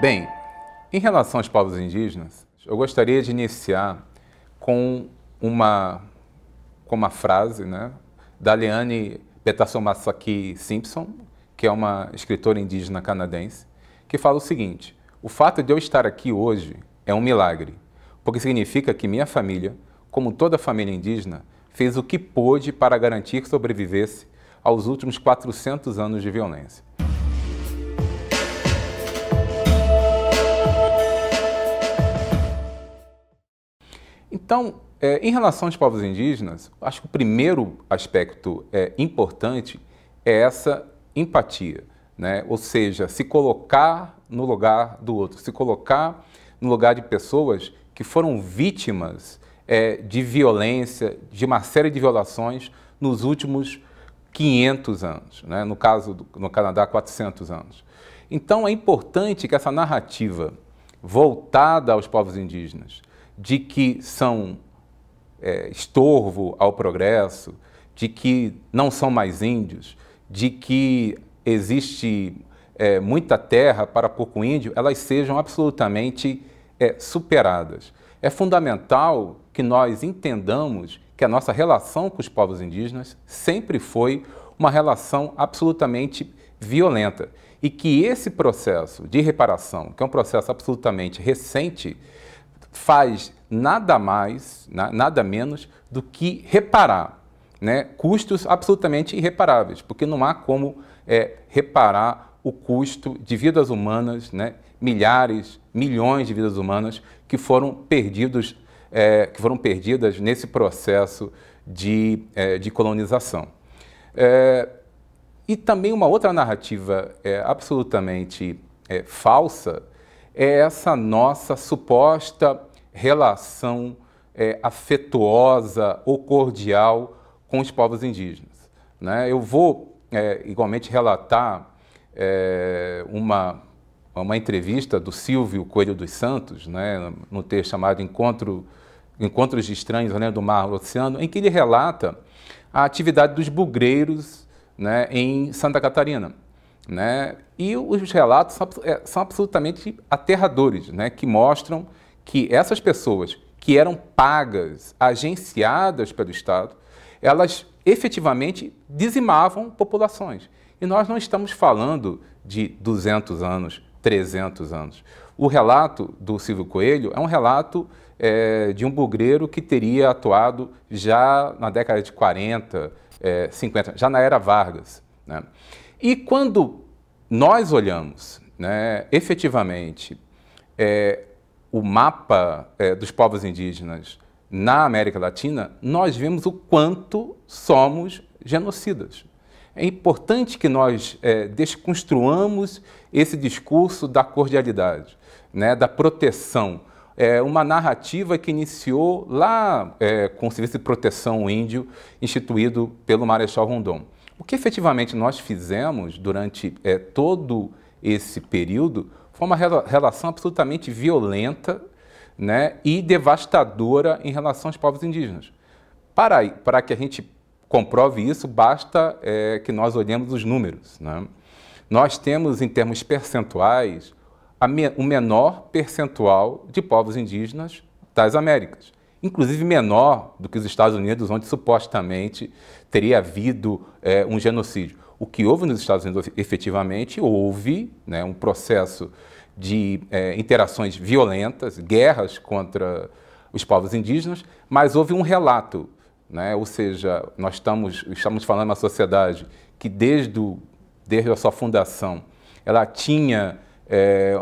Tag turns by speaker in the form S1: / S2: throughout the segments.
S1: Bem, em relação aos povos indígenas, eu gostaria de iniciar com uma, com uma frase né, da Leane Peterson Simpson, que é uma escritora indígena canadense, que fala o seguinte: O fato de eu estar aqui hoje é um milagre, porque significa que minha família, como toda família indígena, fez o que pôde para garantir que sobrevivesse aos últimos 400 anos de violência. Então, é, em relação aos povos indígenas, acho que o primeiro aspecto é, importante é essa empatia, né? ou seja, se colocar no lugar do outro, se colocar no lugar de pessoas que foram vítimas é, de violência, de uma série de violações nos últimos 500 anos, né? no caso do, no Canadá, 400 anos. Então, é importante que essa narrativa voltada aos povos indígenas, de que são é, estorvo ao progresso, de que não são mais índios, de que existe é, muita terra para pouco índio, elas sejam absolutamente é, superadas. É fundamental que nós entendamos que a nossa relação com os povos indígenas sempre foi uma relação absolutamente violenta e que esse processo de reparação, que é um processo absolutamente recente, faz nada mais, na, nada menos do que reparar né, custos absolutamente irreparáveis, porque não há como é, reparar o custo de vidas humanas, né, milhares, milhões de vidas humanas que foram perdidos, é, que foram perdidas nesse processo de, é, de colonização. É, e também uma outra narrativa é, absolutamente é, falsa é essa nossa suposta relação é, afetuosa ou cordial com os povos indígenas. Né? Eu vou é, igualmente relatar é, uma, uma entrevista do Silvio Coelho dos Santos, né, no texto chamado Encontro, Encontros de Estranhos né, do Mar Oceano, em que ele relata a atividade dos bugreiros né, em Santa Catarina. Né? E os relatos são, é, são absolutamente aterradores, né? que mostram que essas pessoas que eram pagas, agenciadas pelo Estado, elas efetivamente dizimavam populações. E nós não estamos falando de 200 anos, 300 anos. O relato do Silvio Coelho é um relato é, de um bugreiro que teria atuado já na década de 40, é, 50, já na era Vargas. Né? E quando nós olhamos né, efetivamente é, o mapa é, dos povos indígenas na América Latina, nós vemos o quanto somos genocidas. É importante que nós é, desconstruamos esse discurso da cordialidade, né, da proteção. É uma narrativa que iniciou lá é, com o Serviço de Proteção Índio, instituído pelo Marechal Rondon. O que efetivamente nós fizemos durante é, todo esse período foi uma relação absolutamente violenta né, e devastadora em relação aos povos indígenas. Para, para que a gente comprove isso, basta é, que nós olhemos os números. Né? Nós temos, em termos percentuais, me, o menor percentual de povos indígenas das Américas inclusive menor do que os Estados Unidos, onde supostamente teria havido é, um genocídio. O que houve nos Estados Unidos, efetivamente, houve né, um processo de é, interações violentas, guerras contra os povos indígenas, mas houve um relato, né? ou seja, nós estamos, estamos falando de uma sociedade que desde, o, desde a sua fundação ela tinha, é,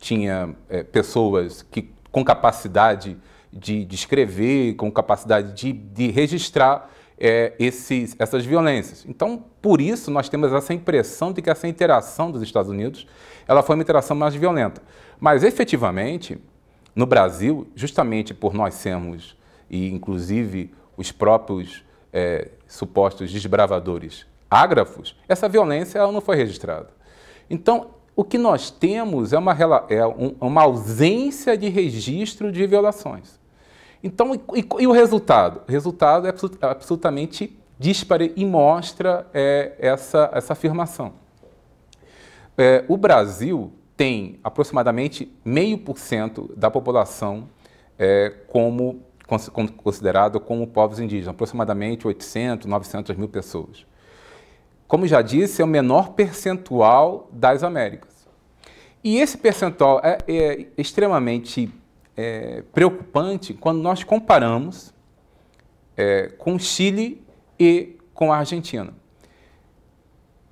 S1: tinha é, pessoas que, com capacidade de, de escrever, com capacidade de, de registrar é, esses, essas violências. Então, por isso, nós temos essa impressão de que essa interação dos Estados Unidos ela foi uma interação mais violenta. Mas, efetivamente, no Brasil, justamente por nós sermos, e inclusive os próprios é, supostos desbravadores ágrafos, essa violência ela não foi registrada. Então, o que nós temos é uma, é uma ausência de registro de violações. Então, e, e o resultado? O resultado é, é absolutamente dispare e mostra é, essa, essa afirmação. É, o Brasil tem aproximadamente meio por cento da população é, como, como considerado como povos indígenas, aproximadamente 800, 900 mil pessoas. Como já disse, é o menor percentual das Américas. E esse percentual é, é extremamente é, preocupante quando nós comparamos é, com o Chile e com a Argentina.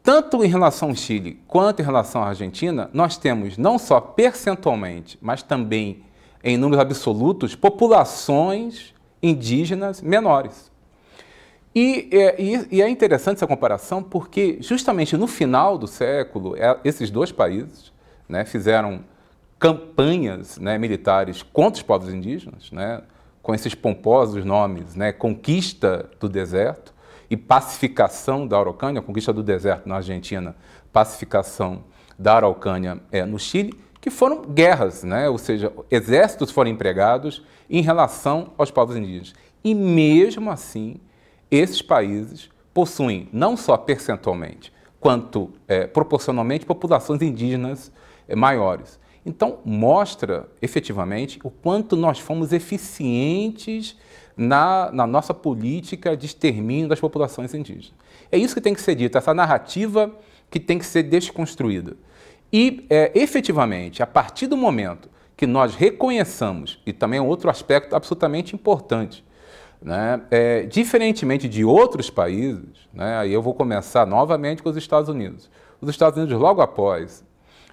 S1: Tanto em relação ao Chile quanto em relação à Argentina, nós temos não só percentualmente, mas também em números absolutos, populações indígenas menores. E é, e é interessante essa comparação porque, justamente no final do século, é, esses dois países né, fizeram campanhas né, militares contra os povos indígenas, né, com esses pomposos nomes, né, conquista do deserto e pacificação da Araucânia, conquista do deserto na Argentina, pacificação da Araucânia é, no Chile, que foram guerras, né? ou seja, exércitos foram empregados em relação aos povos indígenas. E mesmo assim, esses países possuem, não só percentualmente, quanto é, proporcionalmente, populações indígenas é, maiores. Então, mostra efetivamente o quanto nós fomos eficientes na, na, nossa política de extermínio das populações indígenas. É isso que tem que ser dito, essa narrativa que tem que ser desconstruída. E, é, efetivamente, a partir do momento que nós reconheçamos, e também é outro aspecto absolutamente importante, né, é, diferentemente de outros países, né, aí eu vou começar novamente com os Estados Unidos. Os Estados Unidos, logo após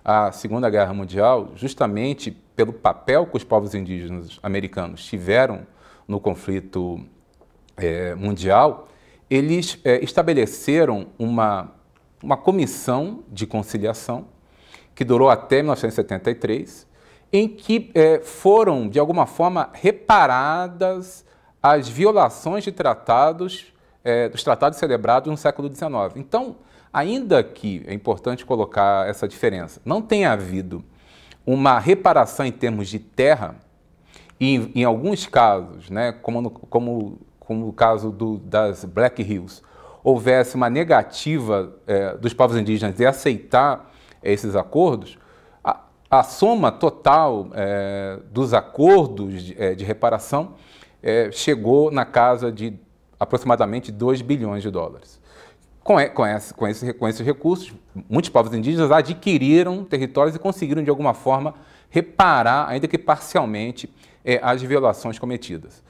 S1: a Segunda Guerra Mundial, justamente pelo papel que os povos indígenas americanos tiveram no conflito é, mundial, eles é, estabeleceram uma, uma comissão de conciliação que durou até 1973, em que é, foram, de alguma forma, reparadas as violações de tratados, é, dos tratados celebrados no século XIX. Então, Ainda que é importante colocar essa diferença, não tenha havido uma reparação em termos de terra, e em, alguns casos, né, como, no, como, como o caso do, das Black Hills, houvesse uma negativa é, dos povos indígenas de aceitar esses acordos, a, a soma total é, dos acordos de, é, de reparação é, chegou na casa de aproximadamente 2 bilhões de dólares. Com, com, esse, com, esse, com esses recursos, muitos povos indígenas adquiriram territórios e conseguiram, de alguma forma, reparar, ainda que parcialmente, é, as violações cometidas.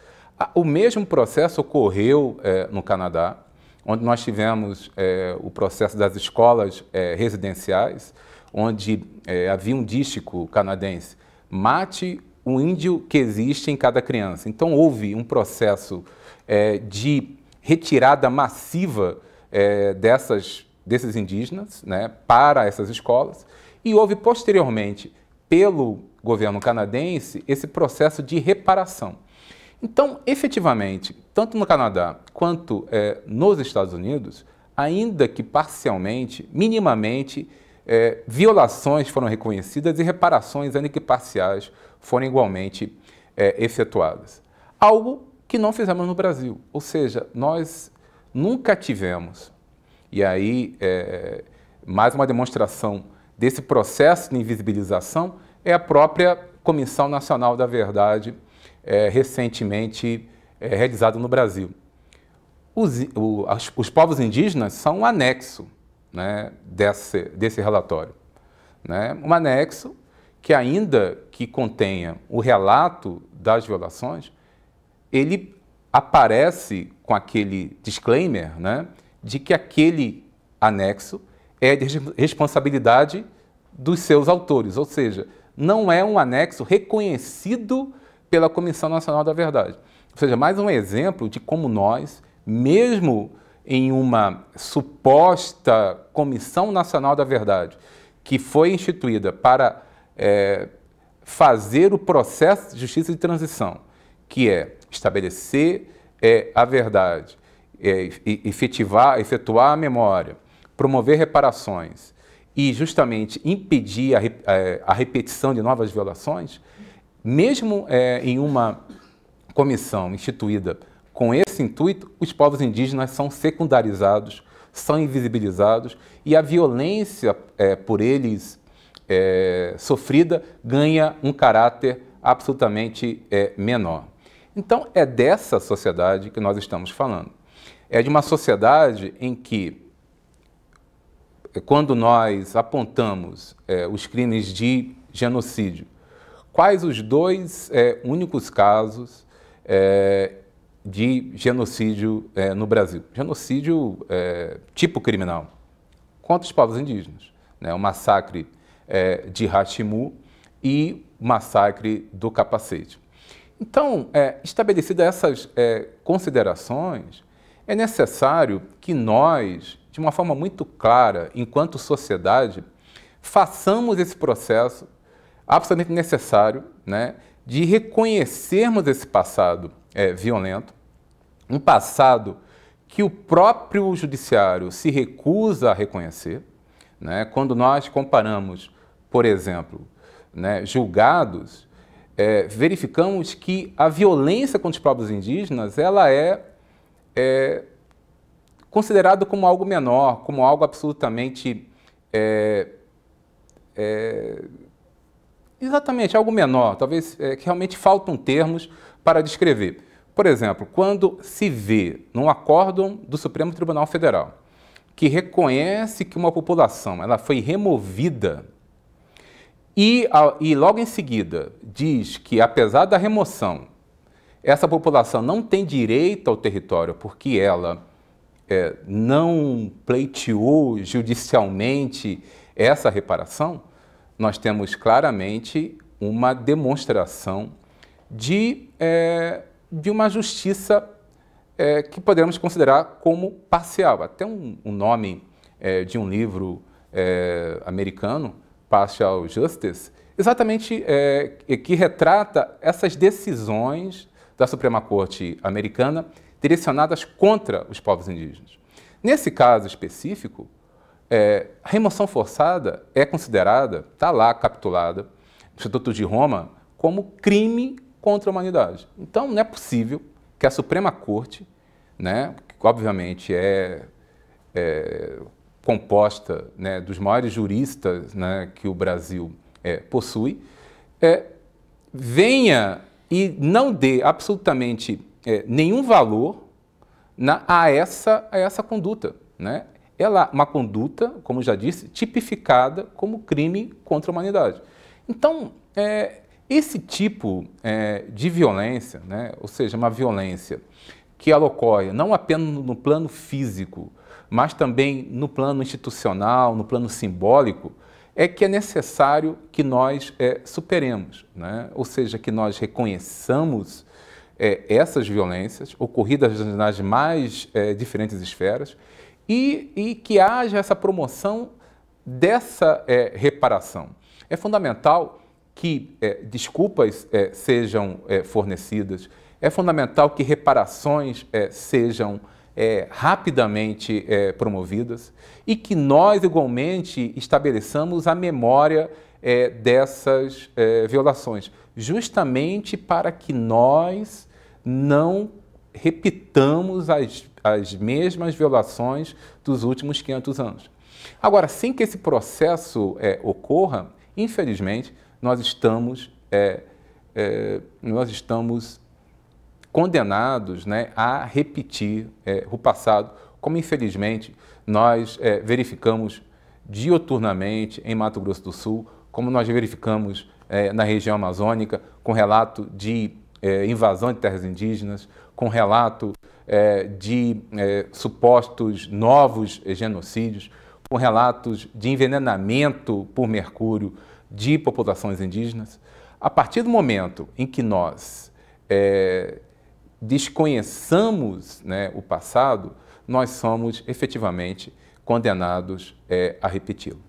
S1: O mesmo processo ocorreu é, no Canadá, onde nós tivemos é, o processo das escolas é, residenciais, onde é, havia um dístico canadense, mate o índio que existe em cada criança. Então houve um processo é, de retirada massiva é, dessas, desses indígenas né, para essas escolas. E houve, posteriormente, pelo governo canadense, esse processo de reparação. Então, efetivamente, tanto no Canadá quanto é, nos Estados Unidos, ainda que parcialmente, minimamente, é, violações foram reconhecidas e reparações, ainda que parciais, foram igualmente é, efetuadas. Algo que não fizemos no Brasil, ou seja, nós nunca tivemos. E aí, é, mais uma demonstração desse processo de invisibilização é a própria Comissão Nacional da Verdade, é, recentemente é, realizada no Brasil. Os, o, as, os, povos indígenas são um anexo né, desse, desse relatório. Né? Um anexo que, ainda que contenha o relato das violações, ele aparece com aquele disclaimer né, de que aquele anexo é de responsabilidade dos seus autores, ou seja, não é um anexo reconhecido pela Comissão Nacional da Verdade. Ou seja, mais um exemplo de como nós, mesmo em uma suposta Comissão Nacional da Verdade, que foi instituída para é, fazer o processo de justiça de transição, que é estabelecer é, a verdade, é, efetivar, efetuar a memória, promover reparações e justamente impedir a, é, a repetição de novas violações, mesmo é, em uma comissão instituída com esse intuito, os povos indígenas são secundarizados, são invisibilizados e a violência é, por eles é, sofrida ganha um caráter absolutamente é, menor. Então, é dessa sociedade que nós estamos falando. É de uma sociedade em que, quando nós apontamos é, os crimes de genocídio, quais os dois é, únicos casos é, de genocídio é, no Brasil? Genocídio é, tipo criminal contra os povos indígenas. Né? O massacre é, de Hachimu e o massacre do capacete. Então, é, estabelecidas essas é, considerações, é necessário que nós, de uma forma muito clara, enquanto sociedade, façamos esse processo absolutamente necessário né, de reconhecermos esse passado é, violento, um passado que o próprio judiciário se recusa a reconhecer. Né, quando nós comparamos, por exemplo, né, julgados é, verificamos que a violência contra os povos indígenas ela é, é considerada como algo menor, como algo absolutamente é, é, exatamente algo menor, talvez é, que realmente faltam termos para descrever. Por exemplo, quando se vê num acórdão do Supremo Tribunal Federal que reconhece que uma população ela foi removida e, e logo em seguida diz que, apesar da remoção, essa população não tem direito ao território porque ela é, não pleiteou judicialmente essa reparação, nós temos claramente uma demonstração de, é, de uma justiça é, que poderíamos considerar como parcial. Até um, um nome é, de um livro é, americano Partial Justice, exatamente é, que retrata essas decisões da Suprema Corte americana direcionadas contra os povos indígenas. Nesse caso específico, é, a remoção forçada é considerada, está lá capitulada, no Estatuto de Roma, como crime contra a humanidade. Então, não é possível que a Suprema Corte, né, que obviamente é, é composta né, dos maiores juristas né, que o Brasil é, possui, é, venha e não dê absolutamente é, nenhum valor na, a, essa, a essa conduta. Né? Ela é uma conduta, como já disse, tipificada como crime contra a humanidade. Então, é, esse tipo é, de violência, né, ou seja, uma violência que ela ocorre não apenas no plano físico, mas também no plano institucional, no plano simbólico, é que é necessário que nós é, superemos, né? ou seja, que nós reconheçamos é, essas violências ocorridas nas mais é, diferentes esferas e, e, que haja essa promoção dessa reparação. É fundamental que desculpas sejam fornecidas, é fundamental que reparações sejam fornecidas é, rapidamente é, promovidas e que nós, igualmente, estabeleçamos a memória é, dessas é, violações, justamente para que nós não repitamos as, as mesmas violações dos últimos 500 anos. Agora, sem que esse processo é, ocorra, infelizmente, nós estamos, é, nós estamos condenados né, a repetir é, o passado, como infelizmente nós é, verificamos dioturnamente em Mato Grosso do Sul, como nós verificamos é, na região amazônica, com relato de é, invasão de terras indígenas, com relato é, de é, supostos novos genocídios, com relatos de envenenamento por mercúrio de populações indígenas. A partir do momento em que nós é, desconheçamos né, o passado, nós somos efetivamente condenados é, a repeti-lo.